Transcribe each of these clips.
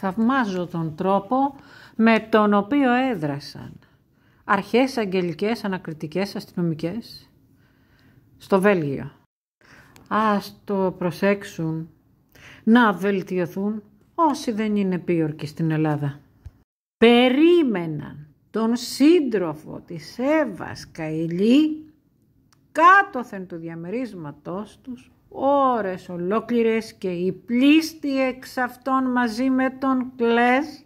Θαυμάζω τον τρόπο με τον οποίο έδρασαν αρχές αγγελικές ανακριτικές αστυνομικές στο Βέλγιο. Ας το προσέξουν να βελτιωθούν όσοι δεν είναι πίορκοι στην Ελλάδα. Περίμεναν τον σύντροφο της Εύας Καηλή κάτωθεν του διαμερίσματός τους ώρες ολόκληρες και οι πλήστοι εξ αυτών μαζί με τον κλές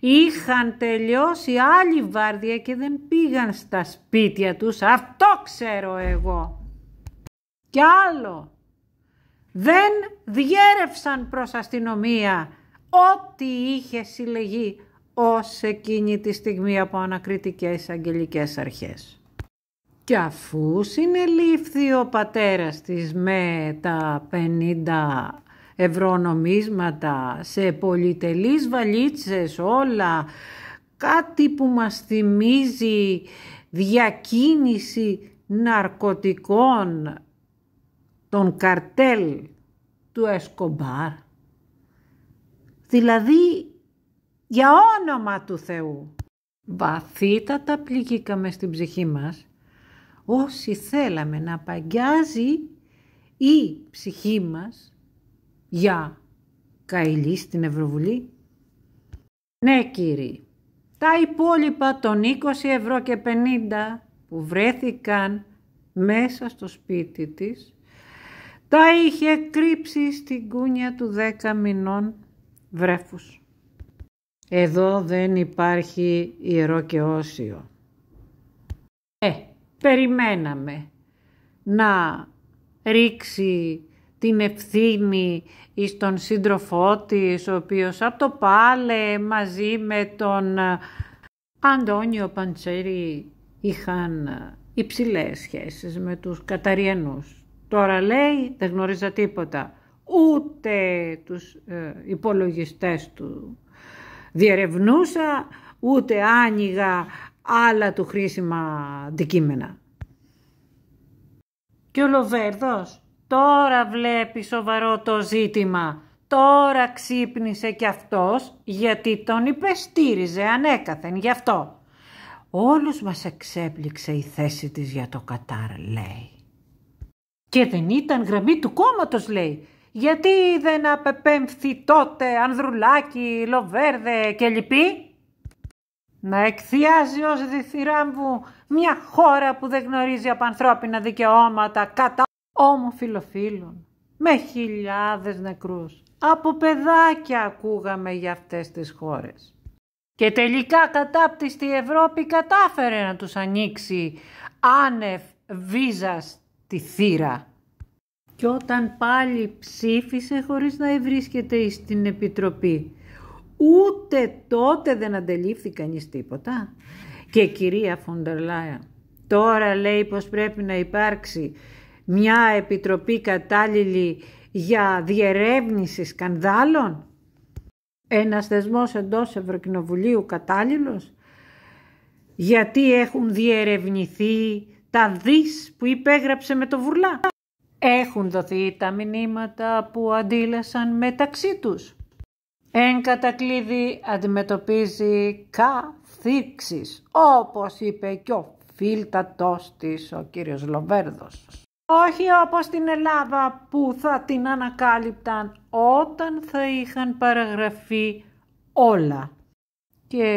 είχαν τελειώσει άλλη βάρδια και δεν πήγαν στα σπίτια τους. Αυτό ξέρω εγώ. Κι άλλο, δεν διέρευσαν προς αστυνομία ό,τι είχε συλλεγεί ως εκείνη τη στιγμή από ανακριτικές αγγελικές αρχές. Και αφού συνελήφθη ο πατέρας της με τα 50 ευρώ νομίσματα σε πολυτελείς βαλίτσες όλα, κάτι που μας θυμίζει διακίνηση ναρκωτικών των καρτέλ του Εσκομπάρ. Δηλαδή για όνομα του Θεού. Βαθύτατα πληγήκαμε στην ψυχή μας όσοι θέλαμε να παγκιάζει η ψυχή μας για καηλή στην Ευρωβουλή. Ναι κύριοι, τα υπόλοιπα των 20 ευρώ και 50 που βρέθηκαν μέσα στο σπίτι της, τα είχε κρύψει στην κούνια του 10 μηνών βρέφους. Εδώ δεν υπάρχει ιερό και όσιο περιμέναμε να ρίξει την ευθύνη εις τον σύντροφό της, ο οποίος από το πάλε μαζί με τον ε, Αντώνιο Παντσέρη είχαν ε, υψηλές σχέσεις με τους Καταριανούς. Τώρα λέει δεν γνωρίζα τίποτα, ούτε τους ε, υπολογιστές του διερευνούσα, ούτε άνοιγα άλλα του χρήσιμα αντικείμενα. Και ο Λοβέρδος, τώρα βλέπεις σοβαρό το ζήτημα. Τώρα ξύπνησε κι αυτός γιατί τον υπεστήριζε ανέκαθεν γι' αυτό. Όλους μας εξέπληξε η θέση της για το Κατάρ, λέει. Και δεν ήταν γραμμή του κόμματος, λέει. Γιατί δεν απεπέμφθη τότε Ανδρουλάκη, Λοβέρδε και λοιποί να εκθιάζει ως διθυράμβου μια χώρα που δεν γνωρίζει από ανθρώπινα δικαιώματα κατά φιλοφίλων. με χιλιάδες νεκρούς. Από παιδάκια ακούγαμε για αυτές τις χώρες. Και τελικά κατάπτυστη η Ευρώπη κατάφερε να τους ανοίξει άνευ βίζας τη θύρα. Και όταν πάλι ψήφισε χωρίς να ευρίσκεται στην Επιτροπή Ούτε τότε δεν αντελήφθη κανείς τίποτα. Και κυρία Φοντερ τώρα λέει πως πρέπει να υπάρξει μια επιτροπή κατάλληλη για διερεύνηση σκανδάλων. Ένας θεσμός εντός Ευρωκοινοβουλίου κατάλληλος. Γιατί έχουν διερευνηθεί τα δις που υπέγραψε με το βουρλά. Έχουν δοθεί τα μηνύματα που αντίλασαν μεταξύ τους. Εν κατακλείδη αντιμετωπίζει καθήξεις, όπως είπε και ο φίλτατός της ο κύριος Λοβέρδος. Όχι όπως στην Ελλάδα που θα την ανακάλυπταν όταν θα είχαν παραγραφεί όλα. Και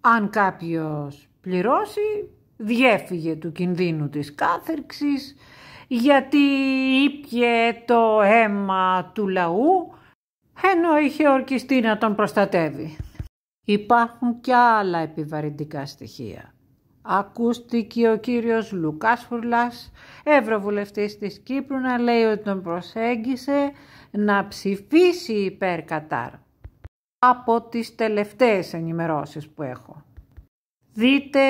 αν κάποιος πληρώσει, διέφυγε του κινδύνου της κάθερξης, γιατί ήπιε το αίμα του λαού ενώ είχε ορκιστεί να τον προστατεύει. Υπάρχουν και άλλα επιβαρυντικά στοιχεία. Ακούστηκε ο κύριος Λουκάς Φουρλάς, ευρωβουλευτής της Κύπρου, να λέει ότι τον προσέγγισε να ψηφίσει υπέρ Κατάρ. Από τις τελευταίες ενημερώσεις που έχω. Δείτε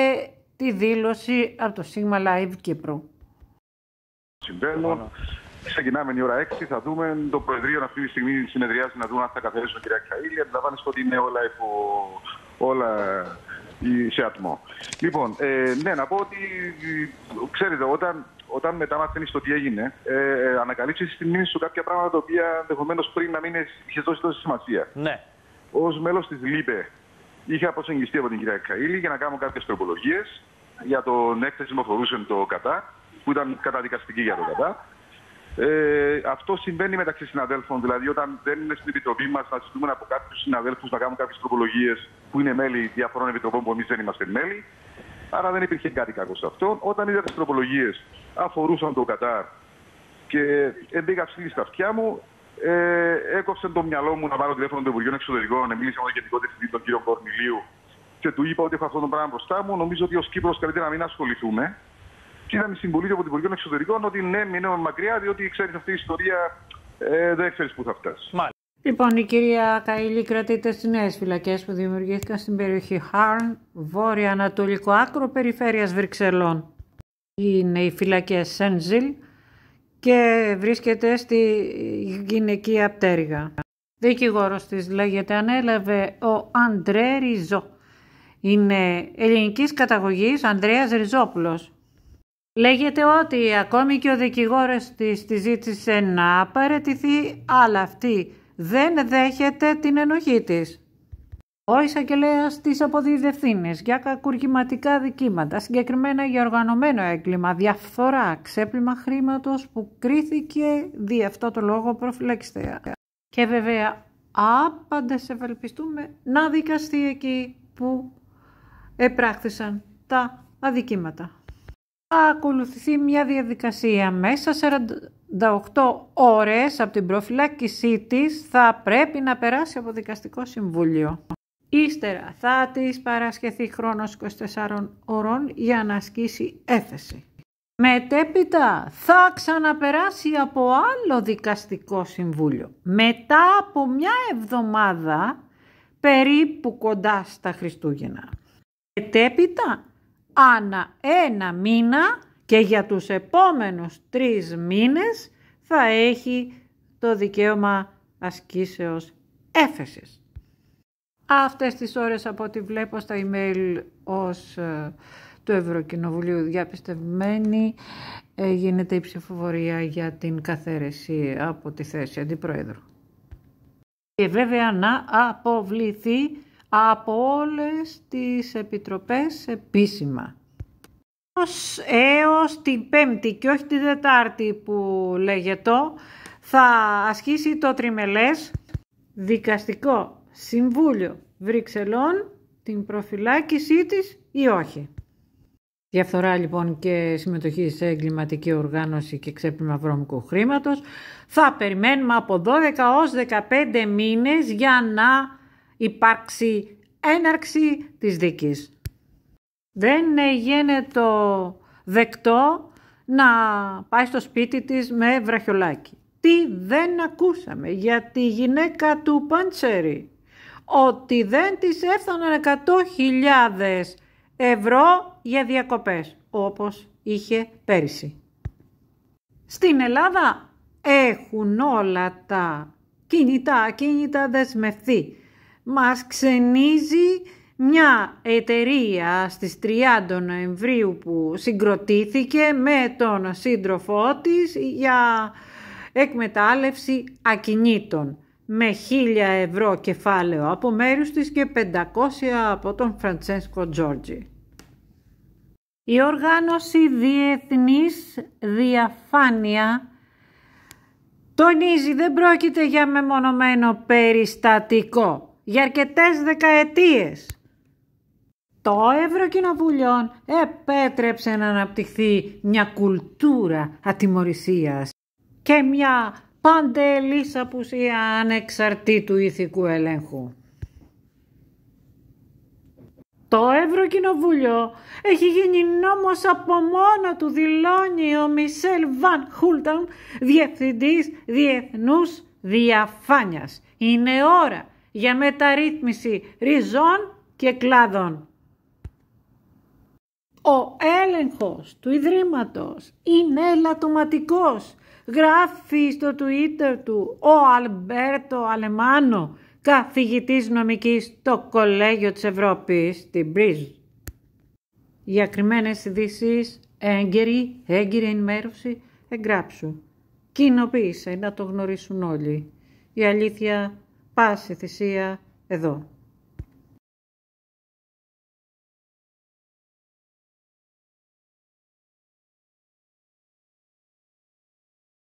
τη δήλωση από το ΣΥΓΜΑ Live Κύπρου. Ξεκινάμε η ώρα 6. Θα δούμε το Προεδρείο αυτή τη στιγμή συνεδριάζει να δούμε αν θα καθαρίσουν τον κυρία Καήλια. Αντιλαμβάνεστε ότι είναι όλα, υπο... όλα σε ατμό. Λοιπόν, ε, ναι, να πω ότι ξέρετε, όταν, όταν μετά μαθαίνεις το τι έγινε, ε, ε ανακαλύψεις τη μνήμη σου κάποια πράγματα τα οποία ενδεχομένως πριν να μην είχες δώσει τόση σημασία. Ναι. Ως μέλος της ΛΥΠΕ, είχα αποσυγγιστεί από την κυρία Καήλη για να κάνω κάποιες τροπολογίες για τον έκθεση που αφορούσε το ΚΑΤΑ, που ήταν καταδικαστική για το ΚΑΤΑ. Ε, αυτό συμβαίνει μεταξύ συναδέλφων. Δηλαδή, όταν δεν είναι στην επιτροπή μας, να ζητούμε από κάποιους συναδέλφους να κάνουν κάποιες τροπολογίες που είναι μέλη διαφορών επιτροπών που εμείς δεν είμαστε μέλη. Άρα δεν υπήρχε κάτι κακό σε αυτό. Όταν είδα τις τροπολογίες αφορούσαν το Κατάρ και μπήκα ψηλή στα αυτιά μου, ε, έκοψε το μυαλό μου να πάρω τηλέφωνο των Υπουργείων Εξωτερικών, μίλησα με τον Γενικό Διευθυντή, τον κύριο Κορνιλίου, και του είπα ότι έχω αυτό το πράγμα μπροστά μου. Νομίζω ότι ως Κύπρος καλύτερα να μην ασχοληθούμε. Και είδαμε συμβουλή από την Υπουργείο Εξωτερικών ότι ναι, μην μακριά, διότι ξέρεις αυτή η ιστορία ε, δεν ξέρεις πού θα φτάσεις. Μάλιστα. Λοιπόν, η κυρία Καηλή κρατείται στις νέες φυλακές που δημιουργήθηκαν στην περιοχή Χάρν, βόρεια-ανατολικό άκρο περιφέρειας Βρυξελών. Είναι οι φυλακές Σέντζιλ και βρίσκεται στη γυναικεία πτέρυγα. Δικηγόρος της λέγεται ανέλαβε ο Αντρέ Ριζό. Είναι ελληνικής καταγωγής, Ανδρέας Ριζόπουλος. Λέγεται ότι ακόμη και ο δικηγόρος της της ζήτησε να απαρατηθεί, αλλά αυτή δεν δέχεται την ενοχή της. Ο εισαγγελέας της αποδίδει για κακουργηματικά δικήματα, συγκεκριμένα για οργανωμένο έγκλημα, διαφθορά, ξέπλυμα χρήματος που κρίθηκε δι' αυτό το λόγο προφυλακιστέα. Και βέβαια, άπαντες ευελπιστούμε να δικαστεί εκεί που επράχθησαν τα αδικήματα ακολουθηθεί μια διαδικασία. Μέσα 48 ώρες από την προφυλάκησή της θα πρέπει να περάσει από δικαστικό συμβούλιο. Ύστερα θα της παρασχεθεί χρόνος 24 ώρων για να ασκήσει έθεση. Μετέπειτα θα ξαναπεράσει από άλλο δικαστικό συμβούλιο. Μετά από μια εβδομάδα περίπου κοντά στα Χριστούγεννα. Μετέπειτα ανά ένα μήνα και για τους επόμενους τρεις μήνες θα έχει το δικαίωμα ασκήσεως έφεσης. Αυτές τις ώρες από ό,τι βλέπω στα email ως ε, του Ευρωκοινοβουλίου διαπιστευμένη γίνεται η ψηφοφορία για την καθαίρεση από τη θέση αντιπρόεδρου. Και βέβαια να αποβληθεί από όλες τις επιτροπές επίσημα. Έως την Πέμπτη και όχι την Δετάρτη που λέγεται θα ασκήσει το τριμελές δικαστικό συμβούλιο Βρυξελών την προφυλάκησή της ή όχι. Διαφθορά λοιπόν και συμμετοχή σε εγκληματική οργάνωση και ξέπλυμα βρώμικου χρήματος θα περιμένουμε από 12 ως 15 μήνες για να υπάρξει έναρξη της δίκης. Δεν το δεκτό να πάει στο σπίτι της με βραχιολάκι. Τι δεν ακούσαμε για τη γυναίκα του Παντσέρη. Ότι δεν της έφταναν 100.000 ευρώ για διακοπές, όπως είχε πέρυσι. Στην Ελλάδα έχουν όλα τα κινητά, κινητά δεσμευθεί μας ξενίζει μια εταιρεία στις 30 Νοεμβρίου που συγκροτήθηκε με τον σύντροφό της για εκμετάλλευση ακινήτων με 1000 ευρώ κεφάλαιο από μέρους της και 500 από τον Φραντσέσκο Τζόρτζι. Η οργάνωση Διεθνής Διαφάνεια τονίζει δεν πρόκειται για μεμονωμένο περιστατικό για αρκετές δεκαετίες. Το Ευρωκοινοβούλιο επέτρεψε να αναπτυχθεί μια κουλτούρα ατιμορρησίας και μια παντελής απουσία ανεξαρτήτου ηθικού ελέγχου. Το Ευρωκοινοβούλιο έχει γίνει νόμος από μόνο του δηλώνει ο Μισελ Βαν Χούλταν, διευθυντής διεθνούς διαφάνειας. Είναι ώρα για μεταρρύθμιση ριζών και κλάδων. Ο έλεγχος του Ιδρύματος είναι ελαττωματικός. Γράφει στο Twitter του ο Αλμπέρτο Αλεμάνο, καθηγητής νομικής στο Κολέγιο της Ευρώπης, στην Μπρίζ. Για κρυμμένες ειδήσει, έγκαιρη, ενημέρωση, εγγράψου. Κοινοποίησε, να το γνωρίσουν όλοι. Η αλήθεια πάση θυσία εδώ.